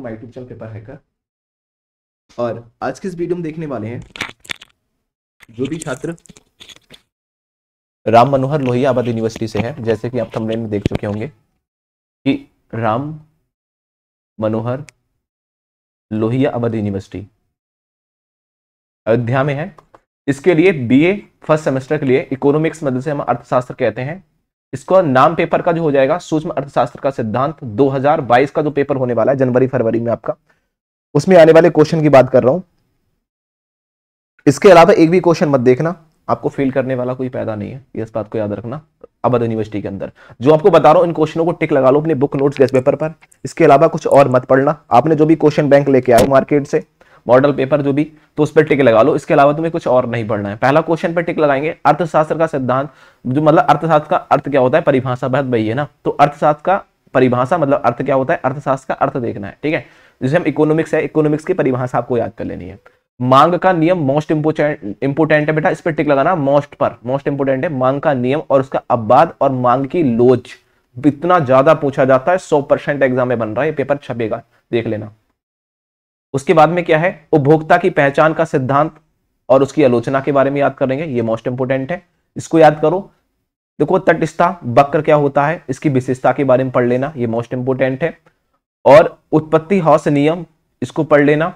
to my YouTube channel paper hacker और आज के इस वीडियो में देखने वाले हैं जो भी छात्र राम मनोहर लोहिया आबाद यूनिवर्सिटी से हैं जैसे कि आप थंबनेल में देख चुके होंगे कि राम मनोहर लोहिया आबाद यूनिवर्सिटी अयोध्या में है इसके लिए बीए फर्स्ट सेमेस्टर के लिए इकोनॉमिक्स मदद से हम अर्थशास्त्र कहते हैं इसका नाम पेपर का जो हो जाएगा सूक्ष्म अर्थशास्त्र का सिद्धांत 2022 का जो पेपर होने वाला है जनवरी फरवरी में आपका उसमें आने वाले क्वेश्चन की बात कर रहा हूं इसके अलावा एक भी क्वेश्चन मत देखना आपको फेल करने वाला कोई पैदा नहीं है इस बात को याद रखना अब यूनिवर्सिटी के अंदर जो आपको बता रहा हूं इन क्वेश्चनों को टिक लगा लो अपने बुक नोट्स गैस पेपर पर इसके अलावा कुछ और मत पढ़ना आपने जो भी क्वेश्चन बैंक लेके आए मार्केट से मॉडल पेपर जो भी तो उस पर टिक लगा लो इसके अलावा तुम्हें कुछ और नहीं पढ़ना है पहला क्वेश्चन पर टिक लगाएंगे अर्थशास्त्र का सिद्धांत जो मतलब अर्थशास्त्र का अर्थ क्या होता है परिभाषा बहुत वही है ना तो अर्थशास्त्र का परिभाषा मतलब अर्थ क्या होता है अर्थशास्त्र का अर्थ देखना है ठीक है जैसे हम इकोनॉमिक्स है इकोनॉमिक्स की परिभाषा आपको याद कर लेनी है मांग का नियम मोस्ट इंपोर्टेंट है बेटा इस पर टिक लगाना मोस्ट पर मोस्ट इंपोर्टेंट है मांग का नियम और उसका अपवाद और मांग की लोच इतना ज्यादा पूछा जाता है सौ परसेंट एग्जाम में बन रहा है पेपर छपेगा देख लेना उसके बाद में क्या है उपभोक्ता की पहचान का सिद्धांत और उसकी आलोचना के बारे में याद करेंगे ये मोस्ट इंपोर्टेंट है इसको याद करो देखो तटस्था वक्र क्या होता है इसकी विशेषता के बारे में पढ़ लेना ये मोस्ट इंपोर्टेंट है और उत्पत्ति हौस नियम इसको पढ़ लेना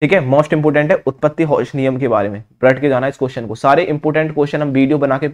ठीक है मोस्ट इंपोर्टेंट है उत्पत्ति हौस नियम के बारे में रट के जाना इस क्वेश्चन को सारे इंपोर्टेंट क्वेश्चन हम वीडियो बना के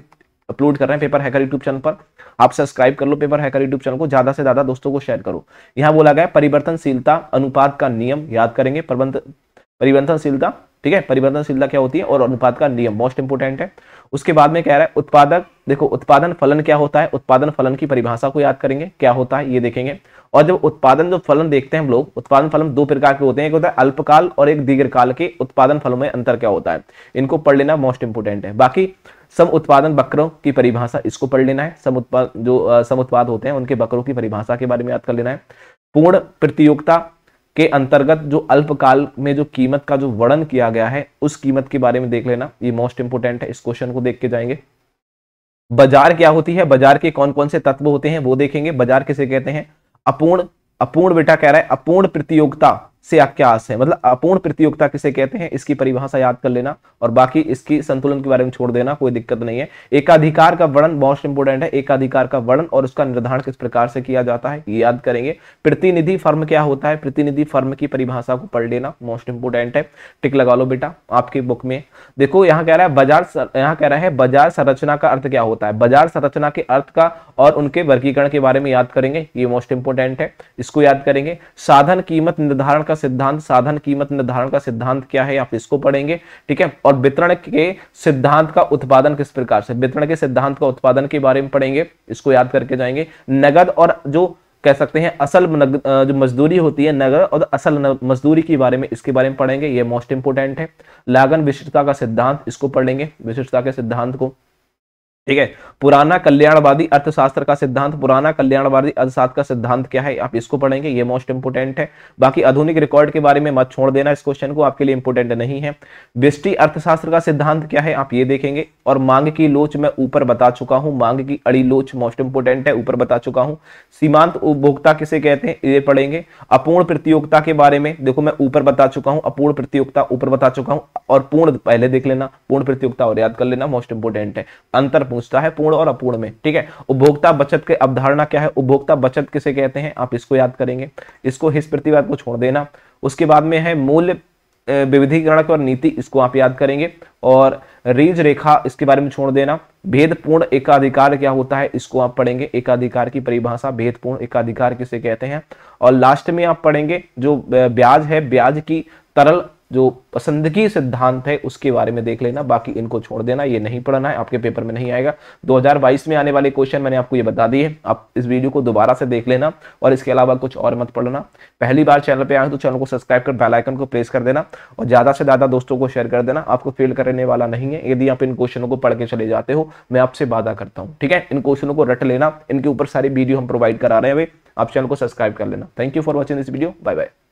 अपलोड कर रहे हैं पेपर हैकर यूट्यूब चैनल पर आप सब्सक्राइब कर लो पेपर हैकर यूट्यूब चैनल को ज्यादा से ज्यादा दोस्तों को शेयर करो यहाँ बोला गया परिवर्तनशीलता अनुपात का नियम याद करेंगे परिवर्तनशीलता ठीक है परिवर्तनशीलता क्या होती है और अनुपात का नियम मोस्ट इंपोर्टेंट है उसके बाद में कह रहा है उत्पादक देखो उत्पादन फलन क्या होता है उत्पादन फलन की परिभाषा को याद करेंगे क्या होता है ये देखेंगे और जब उत्पादन जो फलन देखते हैं हम लोग उत्पादन फलन दो प्रकार के होते हैं एक होता है अल्पकाल और एक दीर्घकाल के उत्पादन फलों में अंतर क्या होता है इनको पढ़ लेना मोस्ट इंपोर्टेंट है बाकी सम उत्पादन बकरों की परिभाषा इसको पढ़ लेना है सम उत्पाद जो सम उत्पाद होते हैं उनके बकरों की परिभाषा के बारे में याद कर लेना है पूर्ण प्रतियोगिता के अंतर्गत जो अल्पकाल में जो कीमत का जो वर्णन किया गया है उस कीमत के बारे में देख लेना ये मोस्ट इंपोर्टेंट है इस क्वेश्चन को देख के जाएंगे बाजार क्या होती है बाजार के कौन कौन से तत्व होते हैं वो देखेंगे बाजार किसे कहते हैं अपूर्ण अपूर्ण बेटा कह रहा है अपूर्ण प्रतियोगिता से आप क्या आस है मतलब अपूर्ण प्रतियोगिता किसे कहते हैं इसकी परिभाषा याद कर लेना और बाकी इसकी संतुलन के बारे में छोड़ देना कोई दिक्कत नहीं है एकाधिकार का वर्णन बहुत इंपोर्टेंट है एकाधिकार का वर्णन और उसका निर्धारण किस प्रकार से किया जाता है याद करेंगे प्रतिनिधि फर्म क्या होता है प्रतिनिधि फर्म की परिभाषा को पढ़ लेना मोस्ट इंपोर्टेंट है टिक लगा लो बेटा आपकी बुक में देखो यहाँ कह रहा है बाजार यहाँ कह रहा है बाजार संरचना का अर्थ क्या होता है बाजार संरचना के अर्थ का और उनके वर्गीकरण के बारे में याद करेंगे ये मोस्ट इंपोर्टेंट है इसको याद करेंगे साधन कीमत निर्धारण का सिद्धांत साधन कीमत निर्धारण का सिद्धांत क्या है आप इसको पढ़ेंगे ठीक है और वितरण के सिद्धांत का उत्पादन किस प्रकार से वितरण के सिद्धांत का उत्पादन के बारे में पढ़ेंगे इसको याद करके जाएंगे नगद और जो कह सकते हैं असल जो मजदूरी होती है नगर और असल मजदूरी के बारे में इसके बारे में पढ़ेंगे ये मोस्ट इंपोर्टेंट है लागन विशिष्टता का सिद्धांत इसको पढ़ेंगे विशिष्टता के सिद्धांत को ठीक है पुराना कल्याणवादी अर्थशास्त्र का सिद्धांत पुराना कल्याणवादी अर्थशास्त्र का सिद्धांत क्या है आप इसको पढ़ेंगे ये मोस्ट इंपोर्टेंट है बाकी आधुनिक रिकॉर्ड के बारे में मत छोड़ देना इस क्वेश्चन को आपके लिए इंपोर्टेंट नहीं है बिस्टी अर्थशास्त्र का सिद्धांत क्या है आप ये देखेंगे और मांग की लोच मैं ऊपर बता चुका हूँ मांग की अड़ी लोच मोस्ट इंपोर्टेंट है ऊपर बता चुका हूँ सीमांत उपभोक्ता किसे कहते हैं ये पढ़ेंगे अपूर्ण प्रतियोगिता के बारे में देखो मैं ऊपर बता चुका हूं अपूर्ण प्रतियोगिता ऊपर बता चुका हूँ और पूर्ण पहले देख लेना पूर्ण प्रतियोगिता और याद कर लेना मोस्ट इंपोर्टेंट है अंतर पहुंचता है पूर्ण और अपूर्ण में ठीक है उपभोक्ता बचत की अवधारणा क्या है उपभोक्ता बचत किसे कहते हैं आप इसको याद करेंगे इसको हिस प्रतिवाद को छोड़ देना उसके बाद में है मूल्य विविधीकरण और नीति इसको आप याद करेंगे और रीज रेखा इसके बारे में छोड़ देना भेदपूर्ण एकाधिकार क्या होता है इसको आप पढ़ेंगे एकाधिकार की परिभाषा भेदपूर्ण एकाधिकार किसे कहते हैं और लास्ट में आप पढ़ेंगे जो ब्याज है ब्याज की तरल जो पसंदगी सिद्धांत है उसके बारे में देख लेना बाकी इनको छोड़ देना ये नहीं पढ़ना है आपके पेपर में नहीं आएगा 2022 में आने वाले क्वेश्चन मैंने आपको ये बता दिए आप इस वीडियो को दोबारा से देख लेना और इसके अलावा कुछ और मत पढ़ना पहली बार चैनल पर आए तो चैनल को सब्सक्राइब कर बेलाइकन को प्रेस कर देना और ज़्यादा से ज़्यादा दोस्तों को शेयर कर देना आपको फेल करने वाला नहीं है यदि आप इन क्वेश्चनों को पढ़ के चले जाते हो मैं आपसे वादा करता हूँ ठीक है इन क्वेश्चनों को रट लेना इनके ऊपर सारी वीडियो हम प्रोवाइड करा रहे हैं आप चैनल को सब्सक्राइब कर लेना thank you for watching this video bye bye